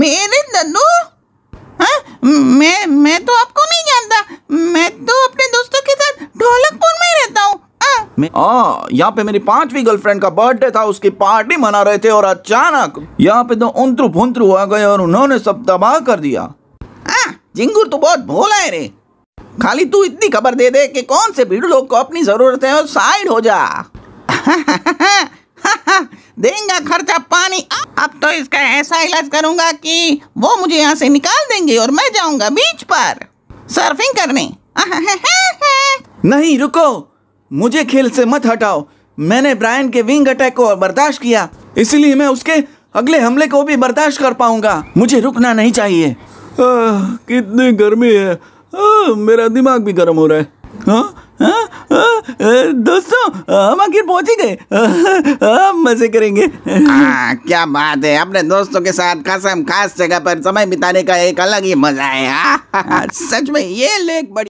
मेरे दद्दू हाँ मैं मैं तो आपको नहीं जानता मैं तो अपने दोस्तों के साथ ढोलकपुर में रहता हूँ हाँ। हाँ, यहाँ पे मेरी पांचवी गर्लफ्रेंड का बर्थडे था उसकी पार्टी मना रहे थे और अचानक यहाँ पे तो उन्तरु फुंतरु आ गए और उन्होंने सब तबाह कर दिया आ, हाँ, जिंगूर तो बहुत भोला है रे खाली तू इतनी खबर दे दे कि कौन से भीड़ लोग को अपनी जरूरत है और साइड हो जा देंगे खर्चा पानी अब तो इसका ऐसा इलाज करूंगा कि वो मुझे यहाँ से निकाल देंगे और मैं जाऊंगा बीच पर सर्फिंग करने नहीं रुको मुझे खेल से मत हटाओ मैंने ब्रायन के विंग अटैक को बर्दाश्त किया इसलिए मैं उसके अगले हमले को भी बर्दाश्त कर पाऊंगा मुझे रुकना नहीं चाहिए आ, कितनी गर्मी है आ, मेरा दिमाग भी गर्म हो रहा है आ? हाँ? हाँ? हाँ? दोस्तों हम आखिर पहुंच ही गए हम मजे करेंगे आ, क्या बात है अपने दोस्तों के साथ कसम खास जगह पर समय बिताने का एक अलग ही मजा है हाँ? सच में ये लेक बड़ी